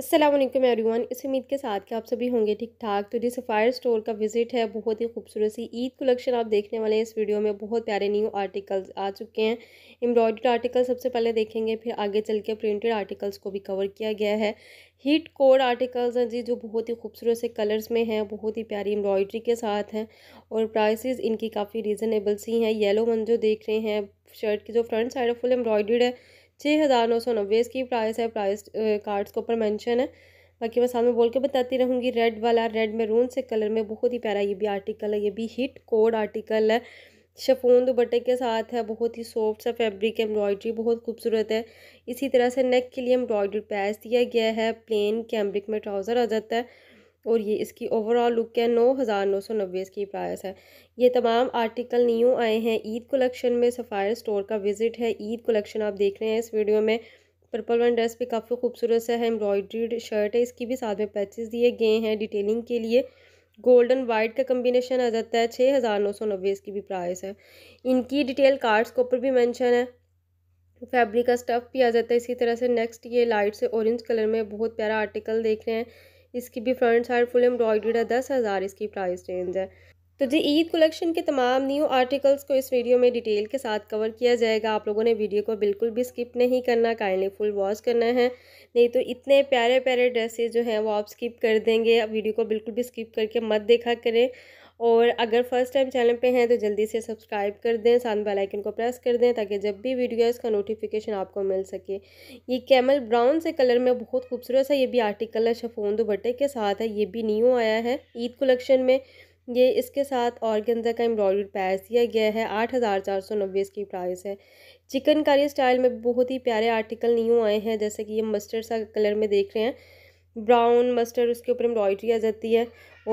Aslam everyone इस उम्मीद के साथ कि आप सभी होंगे ठीक ठाक तो जी सफ़ायर स्टोर का विज़िट है बहुत ही खूबसूरत सी ईद कलेक्शन आप देखने वाले हैं इस वीडियो में बहुत प्यारे न्यू आर्टिकल्स आ चुके हैं एम्ब्रॉयड आर्टिकल सबसे पहले देखेंगे फिर आगे चल के प्रिंटेड आर्टिकल्स को भी कवर किया गया है हीट कोड आर्टिकल्स हैं जी जो बहुत ही खूबसूरत से कलर्स में हैं बहुत ही प्यारी एम्ब्रॉयडरी के साथ हैं और प्राइसेस इनकी काफ़ी रीज़नेबल सी हैं येलो मन जो देख रहे हैं शर्ट की जो फ्रंट साइड है फुल एम्ब्रॉयड है छः हज़ार नौ सौ नब्बे इसकी प्राइस है प्राइस कार्ड्स के ऊपर मेंशन है बाकी मैं साथ में बोल के बताती रहूँगी रेड वाला रेड मेरून से कलर में बहुत ही प्यारा ये भी आर्टिकल है ये भी हिट कोड आर्टिकल है शफोन दुपट्टे के साथ है बहुत ही सॉफ्ट सा फैब्रिक एम्ब्रॉयडरी बहुत खूबसूरत है इसी तरह से नेक के लिए एम्ब्रॉयडरी पैस दिया गया है प्लेन कैम्ब्रिक में ट्राउज़र आ जाता है और ये इसकी ओवरऑल लुक है नौ हज़ार नौ सौ नब्बे इसकी प्राइस है ये तमाम आर्टिकल न्यू आए हैं ईद कलेक्शन में सफ़ायर स्टोर का विज़िट है ईद कलेक्शन आप देख रहे हैं इस वीडियो में पर्पल वन ड्रेस भी काफ़ी खूबसूरत है एम्ब्रॉयड्रीड शर्ट है इसकी भी साथ में पैचेस दिए गए हैं डिटेलिंग के लिए गोल्डन वाइट का कम्बिनेशन आ जाता है छः हज़ार नौ सौ नब्बे इसकी भी प्राइस है इनकी डिटेल कार्ड्स के ऊपर भी मैंशन है फैब्रिक का स्टफ़ भी आ जाता है इसी तरह से नेक्स्ट ये लाइट से ऑरेंज कलर में बहुत प्यारा आर्टिकल देख रहे हैं इसकी भी फ्रंट साइड फुल एम्ब्रॉयडर्ड है दस हज़ार इसकी प्राइस रेंज है तो जी ईद कलेक्शन के तमाम न्यू आर्टिकल्स को इस वीडियो में डिटेल के साथ कवर किया जाएगा आप लोगों ने वीडियो को बिल्कुल भी स्किप नहीं करना काइंडली फुल वॉच करना है नहीं तो इतने प्यारे प्यारे ड्रेसेस जो हैं वो आप स्किप कर देंगे आप वीडियो को बिल्कुल भी स्किप करके मत देखा करें और अगर फर्स्ट टाइम चैनल पे हैं तो जल्दी से सब्सक्राइब कर दें साथ बेल आइकन को प्रेस कर दें ताकि जब भी वीडियो है इसका नोटिफिकेशन आपको मिल सके ये कैमल ब्राउन से कलर में बहुत खूबसूरत है ये भी आर्टिकल है शफोन दुबट्टे के साथ है ये भी न्यू आया है ईद कलेक्शन में ये इसके साथ ऑर्गेंजा का एम्ब्रॉयड पैस दिया गया है आठ हज़ार चार सौ नब्बे इसकी प्राइस है चिकनकारी स्टाइल में बहुत ही प्यारे आर्टिकल न्यू आए हैं जैसे कि ये मस्टर्ड सा कलर में देख रहे हैं ब्राउन मस्टर्ड उसके ऊपर एम्ब्रॉयड्री आ जाती है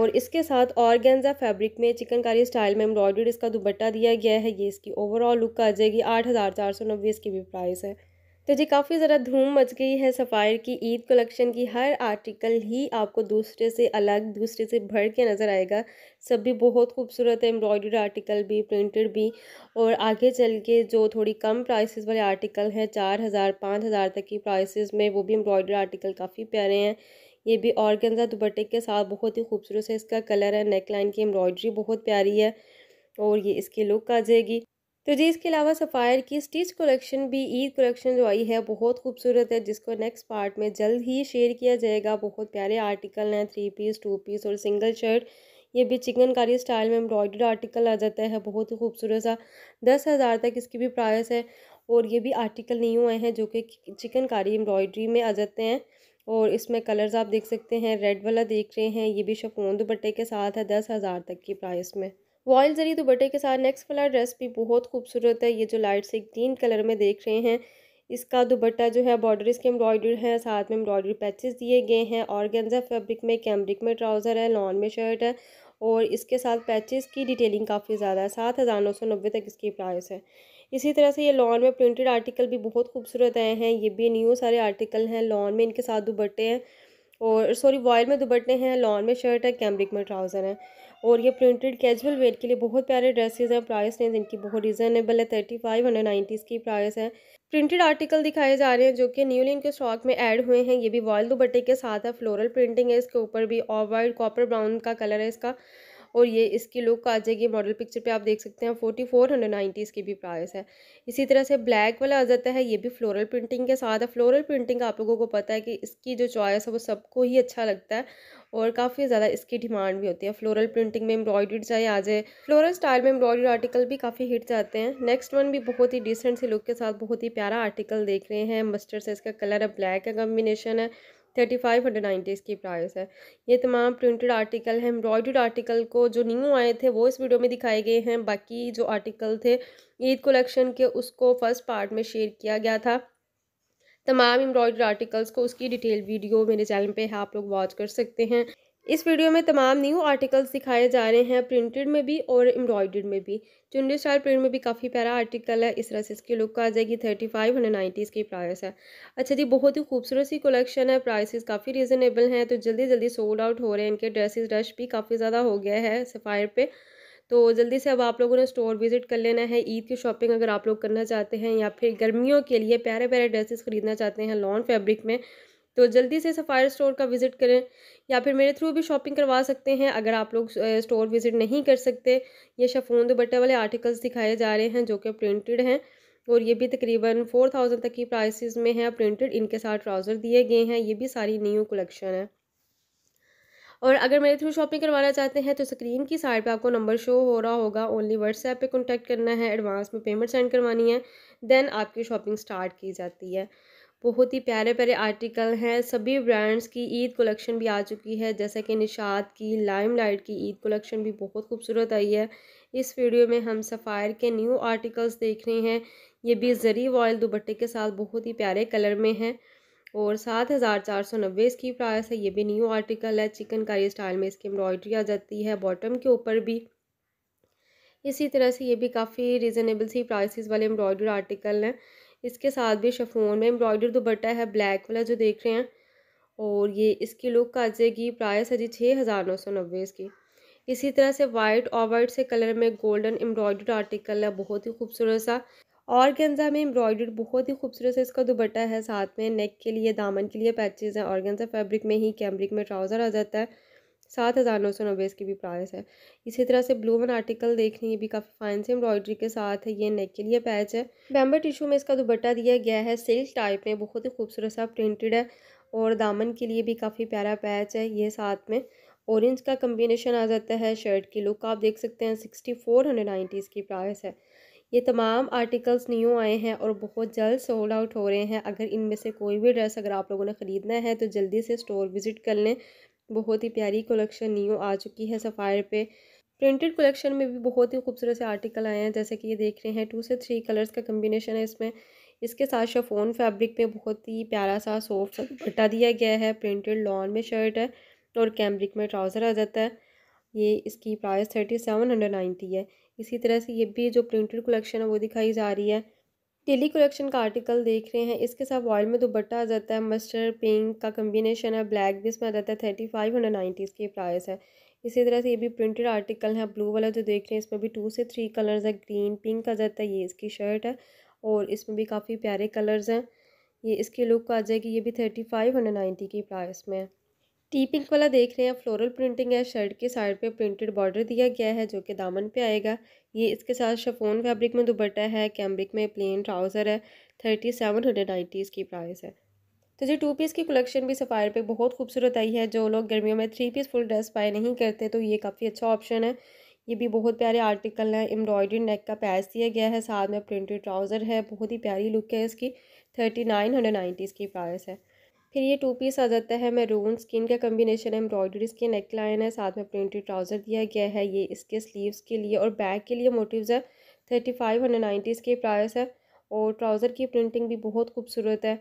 और इसके साथ ऑर्गेन्जा फैब्रिक में चिकनकारी स्टाइल में एम्ब्रॉयड्रीड इसका दुपट्टा दिया गया है ये इसकी ओवरऑल लुक आ जाएगी आठ हज़ार चार सौ नब्बे इसकी भी प्राइस है तो जी काफ़ी ज़रा धूम मच गई है सफ़ायर की ईद कलेक्शन की हर आर्टिकल ही आपको दूसरे से अलग दूसरे से भर के नज़र आएगा सब भी बहुत खूबसूरत है एम्ब्रॉयडर आर्टिकल भी प्रिंटेड भी और आगे चल के जो थोड़ी कम प्राइसेस वाले आर्टिकल हैं चार हज़ार पाँच हज़ार तक की प्राइसेस में वो भी एम्ब्रॉयडर आर्टिकल काफ़ी प्यारे हैं ये भी ऑर्गेंजा दुपट्टे के साथ बहुत ही खूबसूरत है इसका कलर है नेक लाइन की एम्ब्रॉयडरी बहुत प्यारी है और ये इसकी लुक आ जाएगी तो जी इसके अलावा सफ़ायर की स्टिच कलेक्शन भी ईद कलेक्शन जो आई है बहुत खूबसूरत है जिसको नेक्स्ट पार्ट में जल्द ही शेयर किया जाएगा बहुत प्यारे आर्टिकल हैं थ्री पीस टू पीस और सिंगल शर्ट ये भी चिकनकारी स्टाइल में एम्ब्रॉयडर्ड आर्टिकल आ जाता है बहुत ही खूबसूरत सा दस हज़ार तक इसकी भी प्राइस है और ये भी आर्टिकल नहीं हुए हैं जो कि चिकनकारी एम्ब्रॉयडरी में आ जाते हैं और इसमें कलर्स आप देख सकते हैं रेड वाला देख रहे हैं ये भी शफोन दुपट्टे के साथ है दस हज़ार तक की प्राइस में वॉयल जरी दुपट्टे के साथ नेक्स्ट वाला ड्रेस भी बहुत खूबसूरत है ये जो लाइट से ग्रीन कलर में देख रहे हैं इसका दुबट्टा जो है बॉर्डर इसके एम्ब्रॉयडर है साथ में एम्ब्रॉयडरी पैचेस दिए गए हैं और गेंजा फैब्रिक में कैमरिक में ट्राउज़र है लॉन में शर्ट है और इसके साथ पैचेस की डिटेलिंग काफ़ी ज़्यादा है सात हज़ार नौ सौ नब्बे तक इसकी प्राइस है इसी तरह से ये लॉन में प्रिंटेड आर्टिकल भी बहुत खूबसूरत आए हैं ये भी न्यू सारे आर्टिकल हैं लॉन में इनके साथ दुबट्टे हैं और सॉरी वॉयल में दुबट्टे हैं लॉन में शर्ट है कैमरिक में ट्राउज़र है और ये प्रिंटेड कैजुअल वेयर के लिए बहुत प्यारे ड्रेसेस हैं प्राइस है इनकी बहुत रिजनेबल है थर्टी फाइव हंड्रेड नाइन्टीज़ की प्राइस है प्रिंटेड आर्टिकल दिखाए जा रहे हैं जो कि न्यूली इनके स्टॉक में ऐड हुए हैं ये भी वॉल दुपट्टे के साथ है फ्लोरल प्रिंटिंग है इसके ऊपर भी ऑफ वाइट कॉपर ब्राउन का कलर है इसका और ये इसकी लुक आ जाएगी मॉडल पिक्चर पे आप देख सकते हैं फोर्टी फोर हंड्रेड नाइन्टी इसकी भी प्राइस है इसी तरह से ब्लैक वाला आ जाता है ये भी फ्लोरल प्रिंटिंग के साथ है फ्लोरल प्रिंटिंग आप लोगों को पता है कि इसकी जो चॉइस है वो सबको ही अच्छा लगता है और काफ़ी ज़्यादा इसकी डिमांड भी होती है फ्लोरल प्रिंटिंग में एम्ब्रॉयडरी चाहे आ जाए फ्लोरल स्टाइल में एम्ब्रॉयडरी आर्टिकल भी काफ़ी हिट जाते हैं नेक्स्ट वन भी बहुत ही डिसेंट सी लुक के साथ बहुत ही प्यारा आर्टिकल देख रहे हैं मस्टर्ड से इसका कलर है ब्लैक का कॉम्बिनेशन है थर्टी फाइव हंड्रेड नाइन्टी इसकी प्राइस है ये तमाम प्रिंटेड आर्टिकल हैं एम्ब्रॉयड आर्टिकल को जो न्यू आए थे वो इस वीडियो में दिखाए गए हैं बाकी जो आर्टिकल थे ईद कलेक्शन के उसको फर्स्ट पार्ट में शेयर किया गया था तमाम एम्ब्रॉयड आर्टिकल्स को उसकी डिटेल वीडियो मेरे चैनल पे है आप लोग वॉच कर सकते हैं इस वीडियो में तमाम न्यू आर्टिकल्स दिखाए जा रहे हैं प्रिंटेड में भी और एम्ब्रॉयडर्ड में भी चुनरी स्टाइल प्रिंट में भी काफ़ी प्यारा आर्टिकल है इस तरह से इसकी लुक आ जाएगी थर्टी फाइव हंड्रेड नाइन्टीज़ की प्राइस है अच्छा जी बहुत ही खूबसूरत सी कलेक्शन है प्राइसेस काफ़ी रीजनेबल हैं तो जल्दी जल्दी सोल्ड आउट हो रहे हैं इनके ड्रेसेस रश भी काफ़ी ज़्यादा हो गया है सफ़ायर पर तो जल्दी से अब आप लोगों ने स्टोर विज़िट कर लेना है ईद की शॉपिंग अगर आप लोग करना चाहते हैं या फिर गर्मियों के लिए प्यारे प्यारे ड्रेसेस ख़रीदना चाहते हैं लॉन फैब्रिक में तो जल्दी से सफ़ायर स्टोर का विज़िट करें या फिर मेरे थ्रू भी शॉपिंग करवा सकते हैं अगर आप लोग स्टोर विज़िट नहीं कर सकते ये शफोन दुपट्टे वाले आर्टिकल्स दिखाए जा रहे हैं जो कि प्रिंटेड हैं और ये भी तकरीबन फोर थाउजेंड तक की प्राइसेस में है प्रिंटेड इनके साथ ट्राउज़र दिए गए हैं ये भी सारी न्यू कलेक्शन है और अगर मेरे थ्रू शॉपिंग करवाना चाहते हैं तो स्क्रीन की साइड पे आपको नंबर शो हो रहा होगा ओनली व्हाट्सएप पे कांटेक्ट करना है एडवांस में पेमेंट सेंड करवानी है देन आपकी शॉपिंग स्टार्ट की जाती है बहुत ही प्यारे प्यारे आर्टिकल हैं सभी ब्रांड्स की ईद कलेक्शन भी आ चुकी है जैसा कि निषाद की लाइम लाइट की ईद कलेक्शन भी बहुत खूबसूरत आई है इस वीडियो में हम सफ़ायर के न्यू आर्टिकल्स देख रहे हैं ये भी ज़री वॉयल दुपट्टे के साथ बहुत ही प्यारे कलर में है और सात हज़ार चार सौ नब्बे इसकी प्राइस है ये भी न्यू आर्टिकल है कारी स्टाइल में इसकी एम्ब्रॉयडरी आ जाती है बॉटम के ऊपर भी इसी तरह से ये भी काफ़ी रिजनेबल सी प्राइसेस वाले एम्ब्रॉयडरी आर्टिकल हैं इसके साथ भी शफोन में एम्ब्रॉयडर दुपट्टा है ब्लैक वाला जो देख रहे हैं और ये इसकी लुक आ जाएगी प्राइस है जी छः हज़ार नौ सौ नब्बे इसकी इसी तरह से वाइट और वाइट से कलर में गोल्डन एम्ब्रॉयडर्ड आर्टिकल है बहुत ही खूबसूरत सा और गेंजा में एम्ब्रॉयडर्ड बहुत ही खूबसूरत सा इसका दुपट्टा है साथ में नेक के लिए दामन के लिए पैचेज़ हैं और गेंजा फैब्रिक में ही कैमरिक में ट्राउज़र आ जाता है सात हज़ार नौ सौ नब्बे इसकी भी प्राइस है इसी तरह से ब्लू वन आर्टिकल देख रही है भी काफ़ी फाइन से एम्ब्रॉयडरी के साथ है ये नेक के लिए पैच है बैम्बर टिशू में इसका दुपट्टा दिया गया है सिल्क टाइप में बहुत ही खूबसूरत सा प्रिंटेड है और दामन के लिए भी काफ़ी प्यारा पैच है ये साथ में ऑरेंज का कम्बिनेशन आ जाता है शर्ट की लुक आप देख सकते हैं सिक्सटी फोर हंड्रेड नाइन्टी इसकी प्राइस है ये तमाम आर्टिकल्स न्यू आए हैं और बहुत जल्द सोल्ड आउट हो रहे हैं अगर इनमें से कोई भी ड्रेस अगर आप लोगों ने ख़रीदना है तो जल्दी से स्टोर विज़िट कर लें बहुत ही प्यारी कलेक्शन न्यू आ चुकी है सफ़ायर पे प्रिंटेड कलेक्शन में भी बहुत ही खूबसूरत से आर्टिकल आए हैं जैसे कि ये देख रहे हैं टू से थ्री कलर्स का कम्बिनेशन है इसमें इसके साथ शफोन फैब्रिक में बहुत ही प्यारा सा सॉफ्ट हटा दिया गया है प्रिंटेड लॉन में शर्ट है और कैम्ब्रिक में ट्राउज़र आ जाता है ये इसकी price thirty seven hundred ninety है इसी तरह से ये भी जो प्रिंटेड कलेक्शन है वो दिखाई जा रही है डेली कलेक्शन का आर्टिकल देख रहे हैं इसके साथ वॉयल में दुपट्टा आ जाता है मस्टर्ड पिंक का कम्बिनेशन है ब्लैक भी इसमें आ जाता है थर्टी फाइव हंड्रेड नाइन्टी इसके प्राइस है इसी तरह से ये भी प्रिंटेड आर्टिकल है ब्लू वाला जो देख रहे हैं इसमें भी टू से थ्री कलर्स है ग्रीन पिंक आ जाता है ये इसकी शर्ट है और इसमें भी काफ़ी प्यारे कलर्स हैं ये इसकी लुक आ जाएगी ये भी थर्टी फाइव हंड्रेड नाइन्टी की प्राइस में है टी पिंक वाला देख रहे हैं फ्लोरल प्रिंटिंग है शर्ट के साइड पे प्रिंटेड बॉर्डर दिया गया है जो कि दामन पे आएगा ये इसके साथ शफोन फैब्रिक में दुबट्टा है कैम्ब्रिक में प्लेन ट्राउज़र है थर्टी सेवन हंड्रेड नाइन्टी इसकी प्राइस है तो जी टू पीस की कलेक्शन भी सफ़ायर पे बहुत खूबसूरत आई है जो लोग गर्मियों में three piece full dress buy नहीं करते तो ये काफ़ी अच्छा ऑप्शन है ये भी बहुत प्यारे आर्टिकल है एम्ब्रॉयडरी नेक का पैच दिया गया है साथ में प्रिंटेड ट्राउज़र है बहुत ही प्यारी लुक है इसकी थर्टी नाइन हंड्रेड नाइन्टी इसकी प्राइस है फिर ये टू पीस आ जाता है मैरून स्किन का कम्बिनेशन है एम्ब्रॉयडरी इसके नेक लाइन है साथ में प्रिंटेड ट्राउज़र दिया गया है ये इसके स्लीव्स के लिए और बैक के लिए मोटिव्स है थर्टी फाइव हंड्रेड नाइन्टी के प्राइस है और ट्राउज़र की प्रिंटिंग भी बहुत खूबसूरत है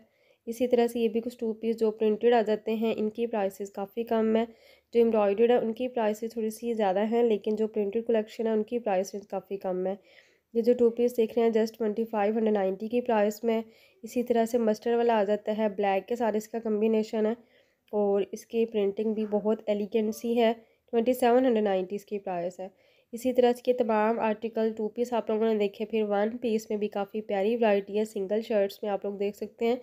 इसी तरह से ये भी कुछ टू पीस जो प्रिंटेड आ जाते हैं इनकी प्राइसेस काफ़ी कम है जो एम्ब्रॉयडर्ड है उनकी प्राइसेस थोड़ी सी ज़्यादा हैं लेकिन जो प्रिंटेड कलेक्शन है उनकी प्राइस काफ़ी कम है ये जो टू पीस देख रहे हैं just twenty five hundred ninety की प्राइस में इसी तरह से मस्टर्ड वाला आ जाता है ब्लैक के साथ इसका कम्बिनेशन है और इसकी प्रिंटिंग भी बहुत एलिगेंट सी है ट्वेंटी सेवन हंड्रेड नाइन्टी इसकी प्राइस है इसी तरह के तमाम आर्टिकल टू पीस आप लोगों ने देखे फिर वन पीस में भी काफ़ी प्यारी वराइटी है सिंगल शर्ट्स में आप लोग देख सकते हैं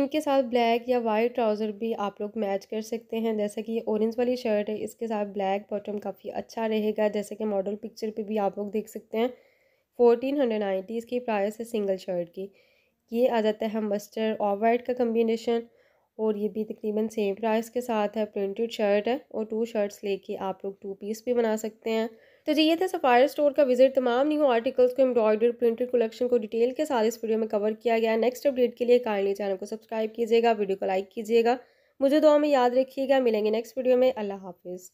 इनके साथ ब्लैक या वाइट ट्राउज़र भी आप लोग मैच कर सकते हैं जैसा कि ये ऑरेंज वाली शर्ट है इसके साथ ब्लैक बॉटम काफ़ी अच्छा रहेगा जैसे कि मॉडल पिक्चर पे भी आप लोग देख सकते हैं फोर्टीन हंड्रेड नाइन्टी इसकी प्राइस है सिंगल शर्ट की ये आ जाता है मस्टर्ड ऑफ वाइट का कम्बिनेशन और ये भी तकरीबन सेम प्राइस के साथ है प्रिंटेड शर्ट है और टू शर्ट्स लेके आप लोग टू पीस भी बना सकते हैं तो जी ये था सफायर स्टोर का विजिट तमाम न्यू आर्टिकल्स को एम्ब्रॉयडर प्रिंटेड कलेक्शन को डिटेल के साथ इस वीडियो में कवर किया गया नेक्स्ट अपडेट के लिए काइंडली चैनल को सब्सक्राइब कीजिएगा वीडियो को लाइक कीजिएगा मुझे दुआ में याद रखिएगा मिलेंगे नेक्स्ट वीडियो में अल्लाह हाफिज़